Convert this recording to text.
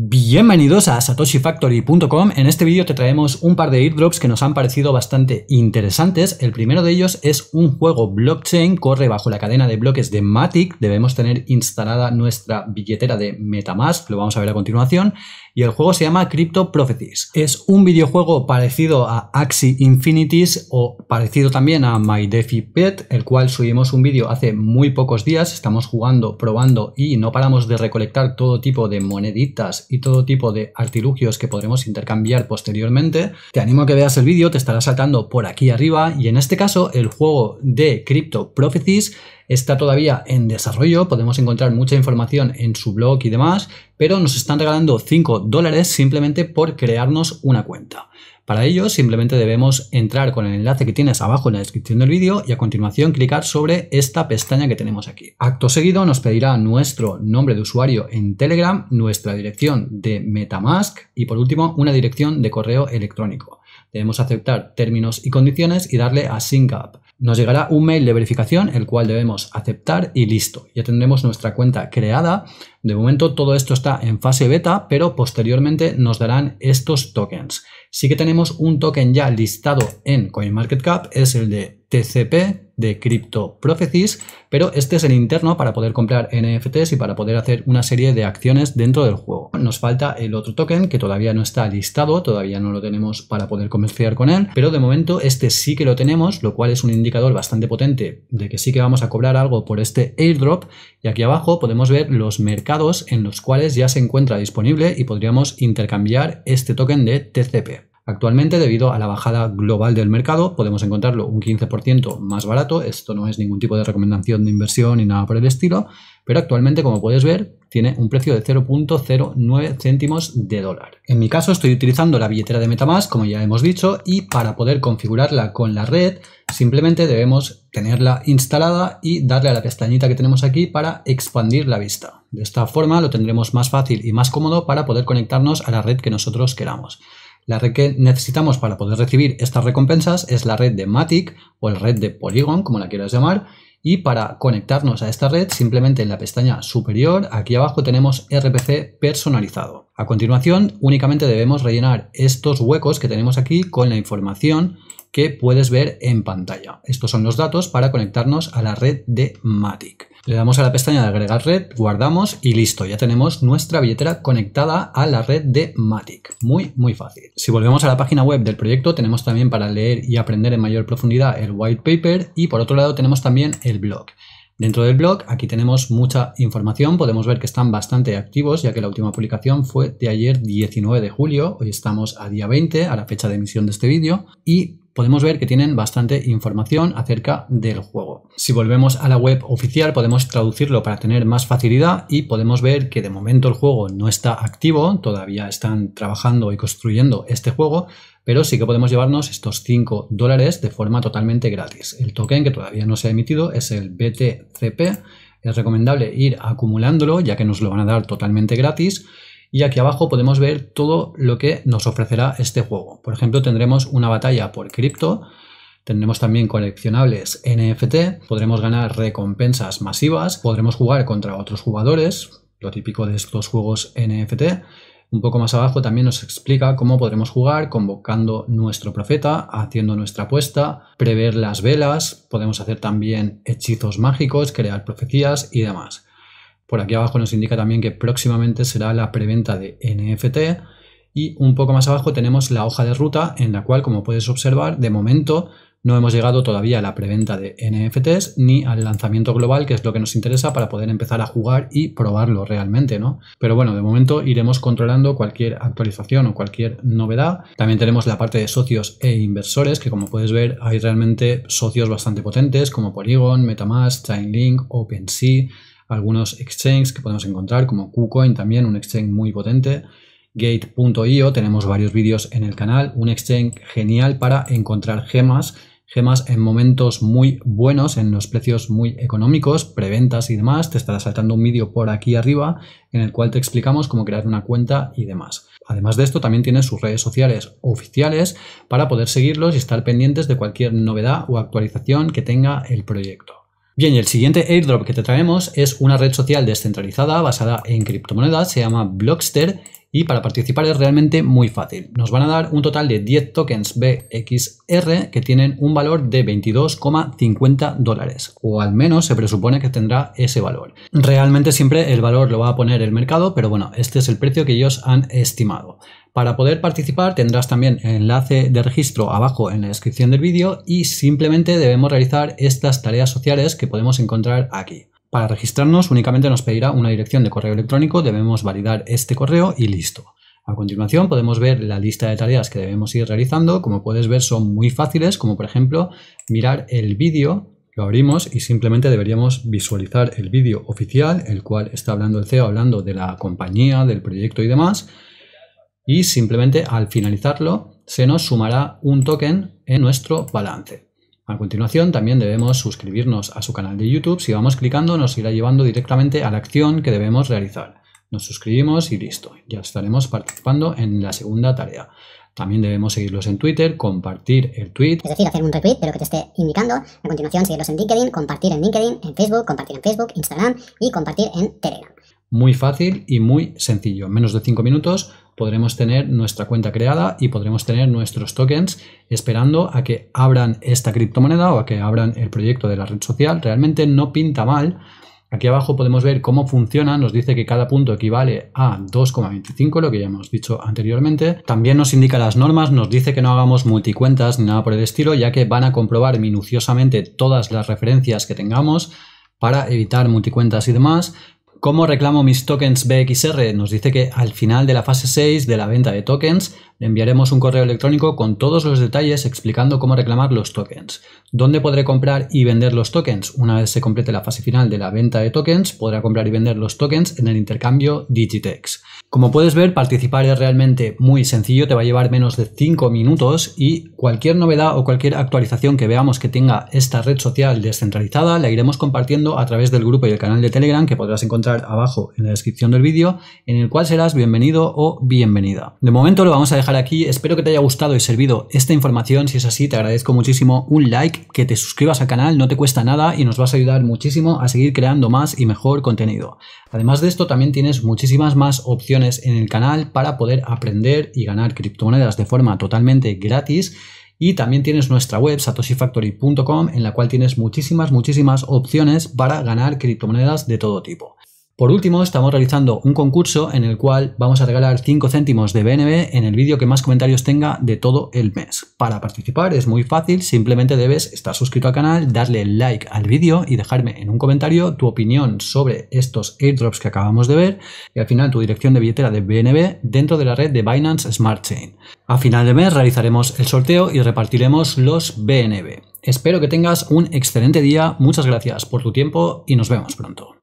Bienvenidos a satoshifactory.com. En este vídeo te traemos un par de airdrops que nos han parecido bastante interesantes. El primero de ellos es un juego blockchain, corre bajo la cadena de bloques de Matic. Debemos tener instalada nuestra billetera de Metamask, lo vamos a ver a continuación. Y el juego se llama Crypto Prophecies. Es un videojuego parecido a Axie Infinities o parecido también a My DeFi Pet, el cual subimos un vídeo hace muy pocos días. Estamos jugando, probando y no paramos de recolectar todo tipo de moneditas y todo tipo de artilugios que podremos intercambiar posteriormente. Te animo a que veas el vídeo, te estará saltando por aquí arriba y en este caso el juego de Crypto Prophecies está todavía en desarrollo, podemos encontrar mucha información en su blog y demás, pero nos están regalando 5 dólares simplemente por crearnos una cuenta. Para ello simplemente debemos entrar con el enlace que tienes abajo en la descripción del vídeo y a continuación clicar sobre esta pestaña que tenemos aquí. Acto seguido nos pedirá nuestro nombre de usuario en Telegram, nuestra dirección de Metamask y por último una dirección de correo electrónico. Debemos aceptar términos y condiciones y darle a Sync Up. Nos llegará un mail de verificación, el cual debemos aceptar y listo. Ya tendremos nuestra cuenta creada. De momento todo esto está en fase beta, pero posteriormente nos darán estos tokens. Sí que tenemos un token ya listado en CoinMarketCap, es el de TCP de Crypto Prophecies, pero este es el interno para poder comprar NFTs y para poder hacer una serie de acciones dentro del juego. Nos falta el otro token que todavía no está listado, todavía no lo tenemos para poder comerciar con él, pero de momento este sí que lo tenemos, lo cual es un indicador bastante potente de que sí que vamos a cobrar algo por este airdrop y aquí abajo podemos ver los mercados en los cuales ya se encuentra disponible y podríamos intercambiar este token de TCP. Actualmente, debido a la bajada global del mercado, podemos encontrarlo un 15% más barato. Esto no es ningún tipo de recomendación de inversión ni nada por el estilo, pero actualmente, como puedes ver, tiene un precio de 0.09 céntimos de dólar. En mi caso, estoy utilizando la billetera de Metamask, como ya hemos dicho, y para poder configurarla con la red, simplemente debemos tenerla instalada y darle a la pestañita que tenemos aquí para expandir la vista. De esta forma lo tendremos más fácil y más cómodo para poder conectarnos a la red que nosotros queramos. La red que necesitamos para poder recibir estas recompensas es la red de Matic o la red de Polygon, como la quieras llamar, y para conectarnos a esta red, simplemente en la pestaña superior, aquí abajo tenemos RPC personalizado. A continuación, únicamente debemos rellenar estos huecos que tenemos aquí con la información que puedes ver en pantalla. Estos son los datos para conectarnos a la red de Matic. Le damos a la pestaña de agregar red, guardamos y listo, ya tenemos nuestra billetera conectada a la red de Matic. Muy, muy fácil. Si volvemos a la página web del proyecto, tenemos también para leer y aprender en mayor profundidad el white paper y por otro lado tenemos también el blog. Dentro del blog aquí tenemos mucha información, podemos ver que están bastante activos ya que la última publicación fue de ayer 19 de julio, hoy estamos a día 20, a la fecha de emisión de este vídeo y podemos ver que tienen bastante información acerca del juego. Si volvemos a la web oficial podemos traducirlo para tener más facilidad y podemos ver que de momento el juego no está activo, todavía están trabajando y construyendo este juego, pero sí que podemos llevarnos estos 5 dólares de forma totalmente gratis. El token que todavía no se ha emitido es el BTCP, es recomendable ir acumulándolo ya que nos lo van a dar totalmente gratis y aquí abajo podemos ver todo lo que nos ofrecerá este juego. Por ejemplo, tendremos una batalla por cripto, tendremos también coleccionables NFT, podremos ganar recompensas masivas, podremos jugar contra otros jugadores, lo típico de estos juegos NFT. Un poco más abajo también nos explica cómo podremos jugar convocando nuestro profeta, haciendo nuestra apuesta, prever las velas, podemos hacer también hechizos mágicos, crear profecías y demás. Por aquí abajo nos indica también que próximamente será la preventa de NFT y un poco más abajo tenemos la hoja de ruta en la cual, como puedes observar, de momento no hemos llegado todavía a la preventa de NFTs ni al lanzamiento global, que es lo que nos interesa para poder empezar a jugar y probarlo realmente, ¿no? Pero bueno, de momento iremos controlando cualquier actualización o cualquier novedad. También tenemos la parte de socios e inversores, que como puedes ver hay realmente socios bastante potentes como Polygon, Metamask, Chainlink, OpenSea, algunos exchanges que podemos encontrar, como KuCoin también, un exchange muy potente, Gate.io, tenemos varios vídeos en el canal, un exchange genial para encontrar gemas, gemas en momentos muy buenos, en los precios muy económicos, preventas y demás. Te estará saltando un vídeo por aquí arriba en el cual te explicamos cómo crear una cuenta y demás. Además de esto, también tienen sus redes sociales oficiales para poder seguirlos y estar pendientes de cualquier novedad o actualización que tenga el proyecto. Bien, el siguiente airdrop que te traemos es una red social descentralizada basada en criptomonedas, se llama Blockster y para participar es realmente muy fácil. Nos van a dar un total de 10 tokens BXR que tienen un valor de 22,50 dólares o al menos se presupone que tendrá ese valor. Realmente siempre el valor lo va a poner el mercado, pero bueno, este es el precio que ellos han estimado. Para poder participar tendrás también el enlace de registro abajo en la descripción del vídeo y simplemente debemos realizar estas tareas sociales que podemos encontrar aquí. Para registrarnos únicamente nos pedirá una dirección de correo electrónico, debemos validar este correo y listo. A continuación podemos ver la lista de tareas que debemos ir realizando, como puedes ver son muy fáciles, como por ejemplo mirar el vídeo lo abrimos y simplemente deberíamos visualizar el vídeo oficial, el cual está hablando el CEO, hablando de la compañía, del proyecto y demás y simplemente al finalizarlo se nos sumará un token en nuestro balance. A continuación también debemos suscribirnos a su canal de YouTube, si vamos clicando nos irá llevando directamente a la acción que debemos realizar. Nos suscribimos y listo, ya estaremos participando en la segunda tarea. También debemos seguirlos en Twitter, compartir el tweet. Es decir, hacer un retweet de lo que te esté indicando. A continuación, seguirlos en LinkedIn, compartir en LinkedIn, en Facebook, compartir en Facebook, Instagram y compartir en Telegram. Muy fácil y muy sencillo. menos de 5 minutos podremos tener nuestra cuenta creada y podremos tener nuestros tokens esperando a que abran esta criptomoneda o a que abran el proyecto de la red social. Realmente no pinta mal. Aquí abajo podemos ver cómo funciona, nos dice que cada punto equivale a 2,25, lo que ya hemos dicho anteriormente. También nos indica las normas, nos dice que no hagamos multicuentas ni nada por el estilo, ya que van a comprobar minuciosamente todas las referencias que tengamos para evitar multicuentas y demás. ¿Cómo reclamo mis tokens BXR? Nos dice que al final de la fase 6 de la venta de tokens enviaremos un correo electrónico con todos los detalles explicando cómo reclamar los tokens, dónde podré comprar y vender los tokens. Una vez se complete la fase final de la venta de tokens, podrá comprar y vender los tokens en el intercambio Digitex. Como puedes ver, participar es realmente muy sencillo, te va a llevar menos de 5 minutos y cualquier novedad o cualquier actualización que veamos que tenga esta red social descentralizada la iremos compartiendo a través del grupo y el canal de Telegram que podrás encontrar abajo en la descripción del vídeo, en el cual serás bienvenido o bienvenida. De momento lo vamos a dejar aquí, espero que te haya gustado y servido esta información, si es así te agradezco muchísimo un like, que te suscribas al canal, no te cuesta nada y nos vas a ayudar muchísimo a seguir creando más y mejor contenido. Además de esto también tienes muchísimas más opciones en el canal para poder aprender y ganar criptomonedas de forma totalmente gratis y también tienes nuestra web satoshifactory.com en la cual tienes muchísimas, muchísimas opciones para ganar criptomonedas de todo tipo. Por último, estamos realizando un concurso en el cual vamos a regalar 5 céntimos de BNB en el vídeo que más comentarios tenga de todo el mes. Para participar es muy fácil, simplemente debes estar suscrito al canal, darle like al vídeo y dejarme en un comentario tu opinión sobre estos airdrops que acabamos de ver y al final tu dirección de billetera de BNB dentro de la red de Binance Smart Chain. A final de mes realizaremos el sorteo y repartiremos los BNB. Espero que tengas un excelente día, muchas gracias por tu tiempo y nos vemos pronto.